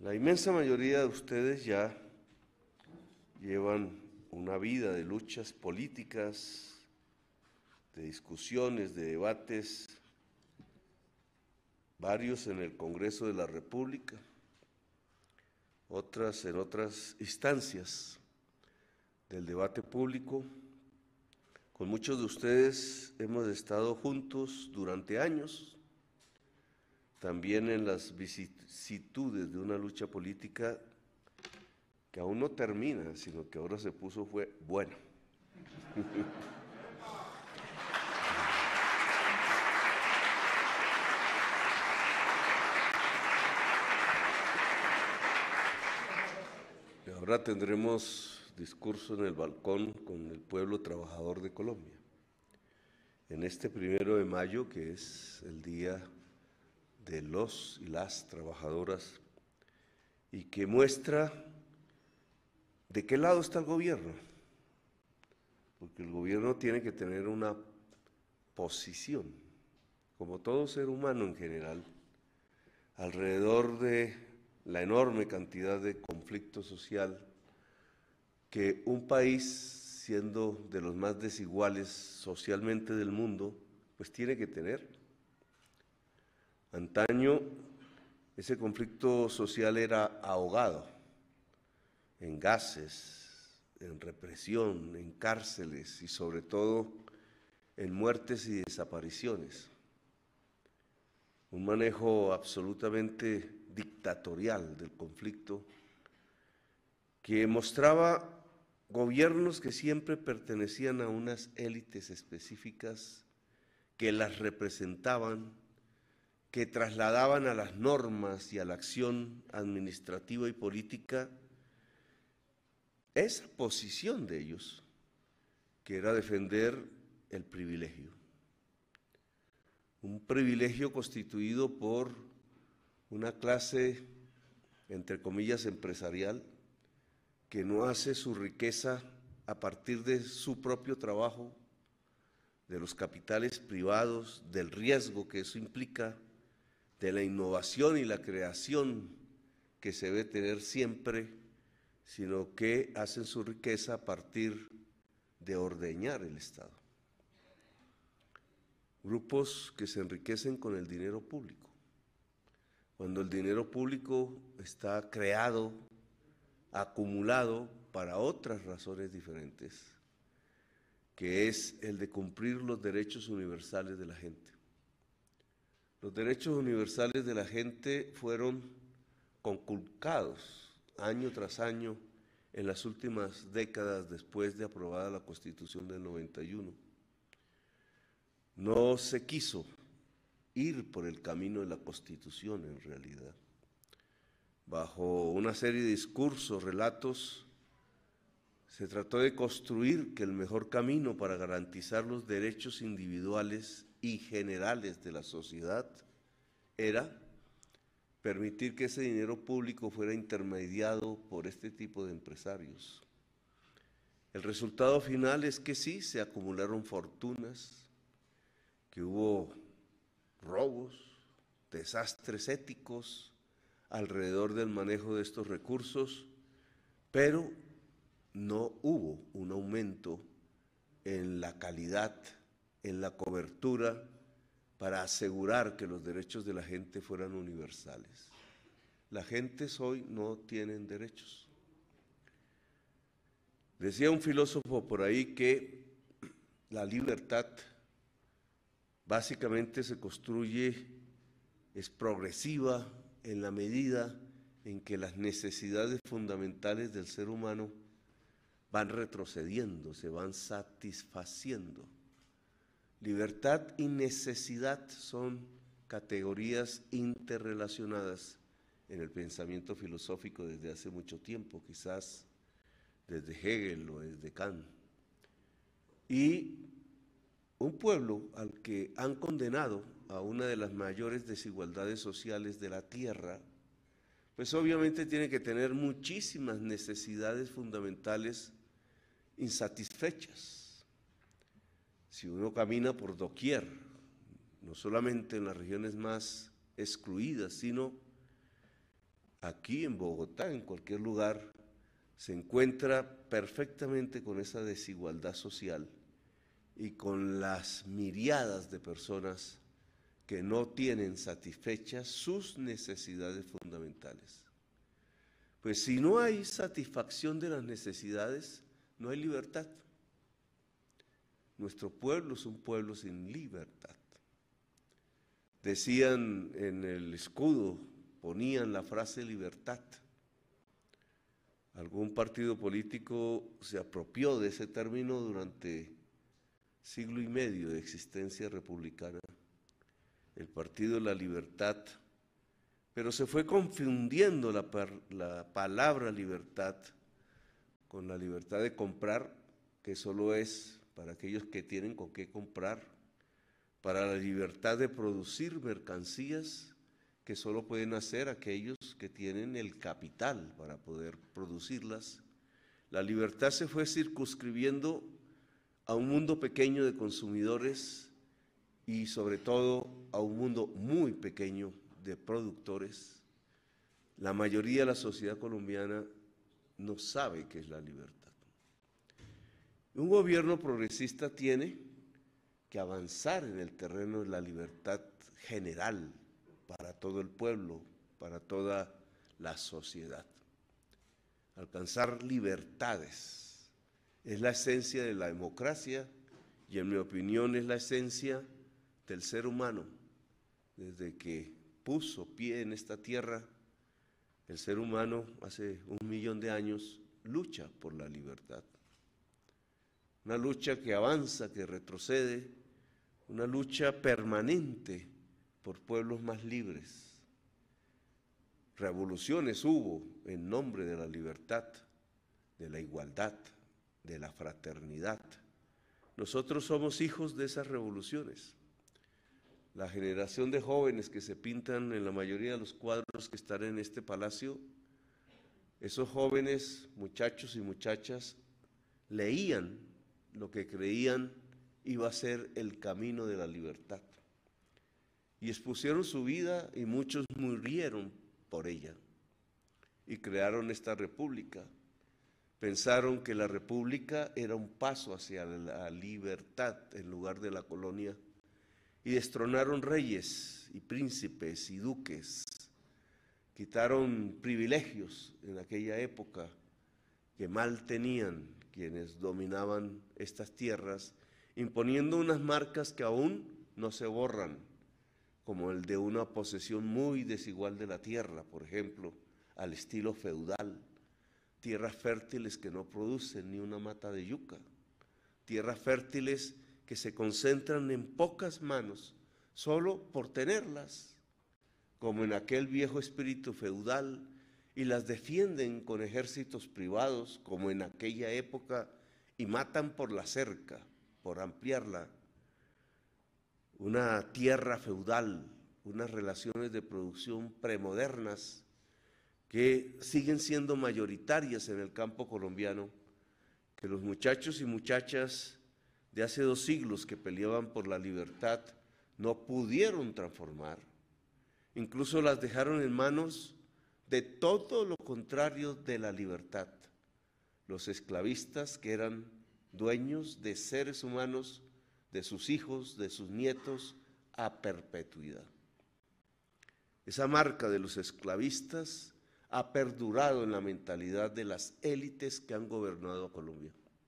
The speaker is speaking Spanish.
La inmensa mayoría de ustedes ya llevan una vida de luchas políticas, de discusiones, de debates, varios en el Congreso de la República, otras en otras instancias del debate público. Con muchos de ustedes hemos estado juntos durante años, también en las vicisitudes de una lucha política que aún no termina, sino que ahora se puso fue bueno. y ahora tendremos discurso en el balcón con el pueblo trabajador de Colombia. En este primero de mayo, que es el día de los y las trabajadoras y que muestra de qué lado está el gobierno. Porque el gobierno tiene que tener una posición, como todo ser humano en general, alrededor de la enorme cantidad de conflicto social que un país, siendo de los más desiguales socialmente del mundo, pues tiene que tener Antaño ese conflicto social era ahogado en gases, en represión, en cárceles y sobre todo en muertes y desapariciones. Un manejo absolutamente dictatorial del conflicto que mostraba gobiernos que siempre pertenecían a unas élites específicas que las representaban que trasladaban a las normas y a la acción administrativa y política esa posición de ellos, que era defender el privilegio. Un privilegio constituido por una clase, entre comillas, empresarial, que no hace su riqueza a partir de su propio trabajo, de los capitales privados, del riesgo que eso implica de la innovación y la creación que se debe tener siempre, sino que hacen su riqueza a partir de ordeñar el Estado. Grupos que se enriquecen con el dinero público. Cuando el dinero público está creado, acumulado para otras razones diferentes, que es el de cumplir los derechos universales de la gente. Los derechos universales de la gente fueron conculcados año tras año en las últimas décadas después de aprobada la Constitución del 91. No se quiso ir por el camino de la Constitución en realidad. Bajo una serie de discursos, relatos, se trató de construir que el mejor camino para garantizar los derechos individuales y generales de la sociedad era permitir que ese dinero público fuera intermediado por este tipo de empresarios. El resultado final es que sí, se acumularon fortunas, que hubo robos, desastres éticos alrededor del manejo de estos recursos, pero no hubo un aumento en la calidad, en la cobertura, para asegurar que los derechos de la gente fueran universales. La gente hoy no tienen derechos. Decía un filósofo por ahí que la libertad básicamente se construye, es progresiva en la medida en que las necesidades fundamentales del ser humano van retrocediendo, se van satisfaciendo. Libertad y necesidad son categorías interrelacionadas en el pensamiento filosófico desde hace mucho tiempo, quizás desde Hegel o desde Kant. Y un pueblo al que han condenado a una de las mayores desigualdades sociales de la Tierra, pues obviamente tiene que tener muchísimas necesidades fundamentales insatisfechas. Si uno camina por doquier, no solamente en las regiones más excluidas, sino aquí en Bogotá, en cualquier lugar, se encuentra perfectamente con esa desigualdad social y con las miriadas de personas que no tienen satisfechas sus necesidades fundamentales. Pues si no hay satisfacción de las necesidades, no hay libertad. Nuestro pueblo es un pueblo sin libertad. Decían en el escudo, ponían la frase libertad. Algún partido político se apropió de ese término durante siglo y medio de existencia republicana, el Partido de la Libertad, pero se fue confundiendo la, la palabra libertad con la libertad de comprar, que solo es para aquellos que tienen con qué comprar, para la libertad de producir mercancías que solo pueden hacer aquellos que tienen el capital para poder producirlas. La libertad se fue circunscribiendo a un mundo pequeño de consumidores y sobre todo a un mundo muy pequeño de productores. La mayoría de la sociedad colombiana no sabe qué es la libertad. Un gobierno progresista tiene que avanzar en el terreno de la libertad general para todo el pueblo, para toda la sociedad. Alcanzar libertades es la esencia de la democracia y en mi opinión es la esencia del ser humano desde que puso pie en esta tierra el ser humano hace un millón de años lucha por la libertad. Una lucha que avanza, que retrocede, una lucha permanente por pueblos más libres. Revoluciones hubo en nombre de la libertad, de la igualdad, de la fraternidad. Nosotros somos hijos de esas revoluciones. La generación de jóvenes que se pintan en la mayoría de los cuadros que están en este palacio, esos jóvenes, muchachos y muchachas, leían lo que creían iba a ser el camino de la libertad. Y expusieron su vida y muchos murieron por ella. Y crearon esta república. Pensaron que la república era un paso hacia la libertad en lugar de la colonia y destronaron reyes y príncipes y duques, quitaron privilegios en aquella época que mal tenían quienes dominaban estas tierras, imponiendo unas marcas que aún no se borran, como el de una posesión muy desigual de la tierra, por ejemplo, al estilo feudal, tierras fértiles que no producen ni una mata de yuca, tierras fértiles que se concentran en pocas manos solo por tenerlas, como en aquel viejo espíritu feudal, y las defienden con ejércitos privados, como en aquella época, y matan por la cerca, por ampliarla. Una tierra feudal, unas relaciones de producción premodernas que siguen siendo mayoritarias en el campo colombiano, que los muchachos y muchachas de hace dos siglos que peleaban por la libertad no pudieron transformar. Incluso las dejaron en manos de todo lo contrario de la libertad. Los esclavistas que eran dueños de seres humanos, de sus hijos, de sus nietos, a perpetuidad. Esa marca de los esclavistas ha perdurado en la mentalidad de las élites que han gobernado Colombia.